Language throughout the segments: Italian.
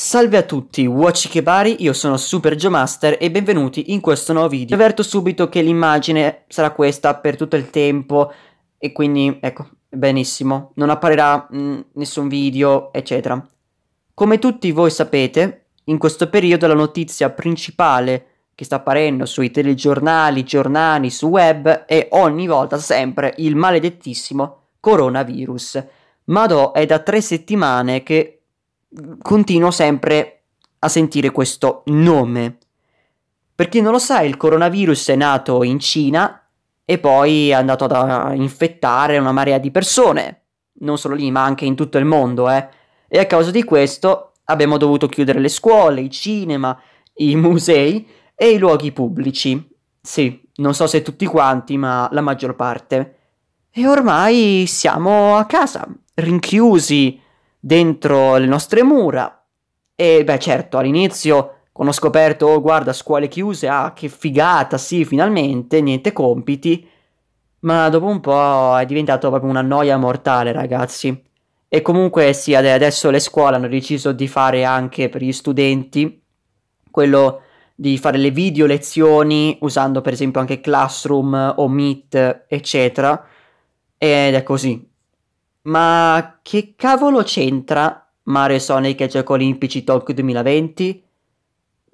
Salve a tutti, Watch Kebari, io sono Super Geomaster e benvenuti in questo nuovo video. Avverto subito che l'immagine sarà questa per tutto il tempo e quindi ecco, benissimo, non apparirà mh, mm, nessun video, eccetera. Come tutti voi sapete, in questo periodo la notizia principale che sta apparendo sui telegiornali, giornali, su web è ogni volta sempre il maledettissimo coronavirus. Madò, è da tre settimane che continuo sempre a sentire questo nome. Per chi non lo sa, il coronavirus è nato in Cina e poi è andato ad ah, infettare una marea di persone, non solo lì, ma anche in tutto il mondo, eh. E a causa di questo abbiamo dovuto chiudere le scuole, i cinema, i musei e i luoghi pubblici. Sì, non so se tutti quanti, ma la maggior parte. E ormai siamo a casa, rinchiusi, dentro le nostre mura. E beh, certo, all'inizio quando ho scoperto, oh guarda, scuole chiuse, ah che figata, sì, finalmente, niente compiti. Ma dopo un po' è diventato proprio una noia mortale, ragazzi. E comunque sì, adesso le scuole hanno deciso di fare anche per gli studenti quello di fare le video lezioni usando per esempio anche Classroom o Meet, eccetera. Ed è così, ma che cavolo c'entra Mario Sonic ai Giochi Olimpici Tokyo 2020?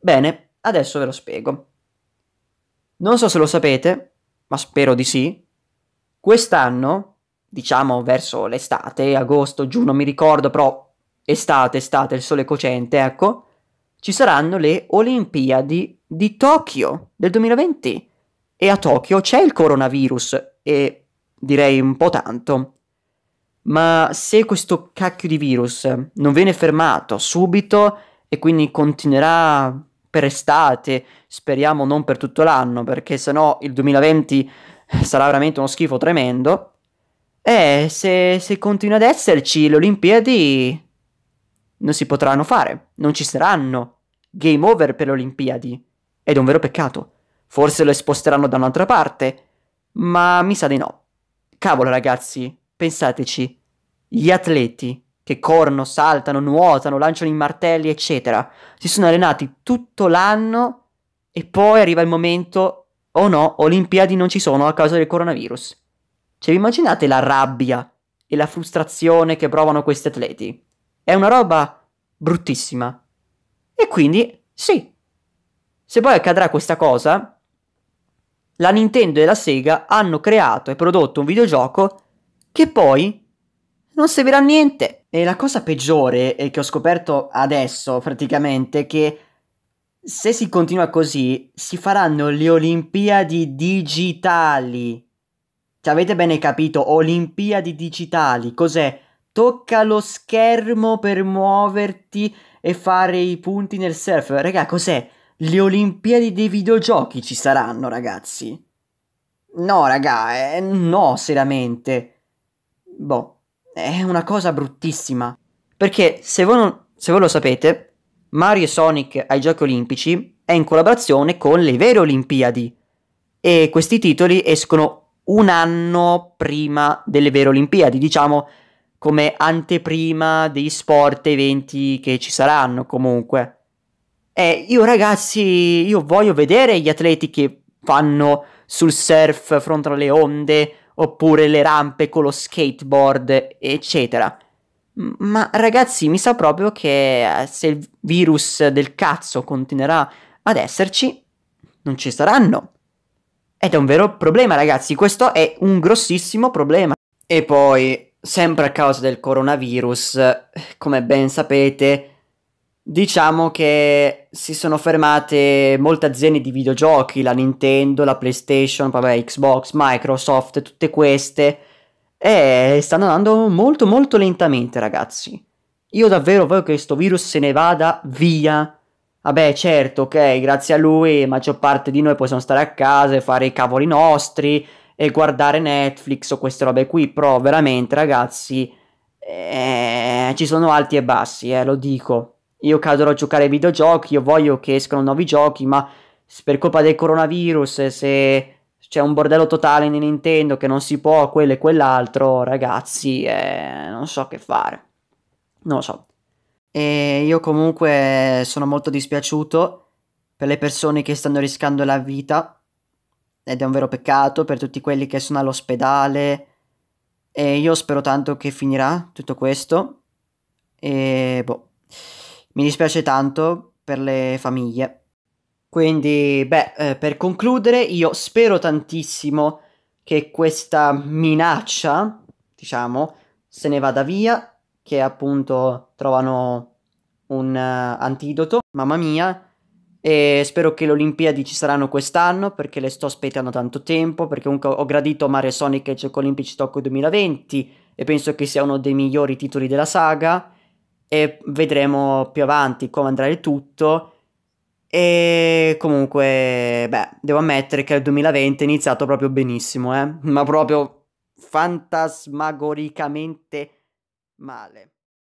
Bene, adesso ve lo spiego. Non so se lo sapete, ma spero di sì. Quest'anno, diciamo verso l'estate, agosto, giugno, non mi ricordo, però estate, estate, il sole cocente, ecco, ci saranno le Olimpiadi di Tokyo del 2020. E a Tokyo c'è il coronavirus e direi un po' tanto. Ma se questo cacchio di virus non viene fermato subito e quindi continuerà per estate, speriamo non per tutto l'anno, perché sennò il 2020 sarà veramente uno schifo tremendo. E eh, se, se continua ad esserci le Olimpiadi non si potranno fare, non ci saranno. Game over per le Olimpiadi. Ed è un vero peccato. Forse le sposteranno da un'altra parte, ma mi sa di no. Cavolo ragazzi, Pensateci, gli atleti che corrono, saltano, nuotano, lanciano i martelli, eccetera, si sono allenati tutto l'anno e poi arriva il momento, o oh no, Olimpiadi non ci sono a causa del coronavirus. Cioè, immaginate la rabbia e la frustrazione che provano questi atleti. È una roba bruttissima. E quindi, sì. Se poi accadrà questa cosa, la Nintendo e la Sega hanno creato e prodotto un videogioco che poi non servirà a niente. E la cosa peggiore che ho scoperto adesso praticamente è che se si continua così si faranno le Olimpiadi digitali. Ci avete bene capito? Olimpiadi digitali. Cos'è? Tocca lo schermo per muoverti e fare i punti nel surf. Raga, cos'è? Le Olimpiadi dei videogiochi ci saranno, ragazzi. No, raga, eh, no, seriamente boh, è una cosa bruttissima. Perché se voi, non, se voi lo sapete, Mario e Sonic ai Giochi Olimpici è in collaborazione con le vere Olimpiadi. E questi titoli escono un anno prima delle vere Olimpiadi, diciamo come anteprima degli sport eventi che ci saranno comunque. E io ragazzi, io voglio vedere gli atleti che fanno sul surf fronte alle onde oppure le rampe con lo skateboard, eccetera. Ma ragazzi, mi sa proprio che eh, se il virus del cazzo continuerà ad esserci, non ci saranno. Ed è un vero problema, ragazzi, questo è un grossissimo problema. E poi, sempre a causa del coronavirus, come ben sapete, Diciamo che si sono fermate molte aziende di videogiochi, la Nintendo, la PlayStation, vabbè, Xbox, Microsoft, tutte queste, e stanno andando molto molto lentamente, ragazzi. Io davvero voglio che questo virus se ne vada via. Vabbè, certo, ok, grazie a lui la maggior parte di noi possiamo stare a casa e fare i cavoli nostri e guardare Netflix o queste robe qui, però veramente, ragazzi, eh, ci sono alti e bassi, eh, lo dico io che adoro giocare ai videogiochi, io voglio che escano nuovi giochi, ma per colpa del coronavirus, se c'è un bordello totale in Nintendo che non si può quello e quell'altro, ragazzi, eh, non so che fare. Non lo so. E io comunque sono molto dispiaciuto per le persone che stanno rischiando la vita ed è un vero peccato per tutti quelli che sono all'ospedale e io spero tanto che finirà tutto questo e boh mi dispiace tanto per le famiglie. Quindi, beh, eh, per concludere, io spero tantissimo che questa minaccia, diciamo, se ne vada via, che appunto trovano un uh, antidoto, mamma mia, e spero che le Olimpiadi ci saranno quest'anno perché le sto aspettando tanto tempo, perché comunque ho gradito Mare Sonic e Gioco Olimpici Tokyo 2020 e penso che sia uno dei migliori titoli della saga e vedremo più avanti come andrà il tutto. E comunque, beh, devo ammettere che il 2020 è iniziato proprio benissimo, eh? ma proprio fantasmagoricamente male.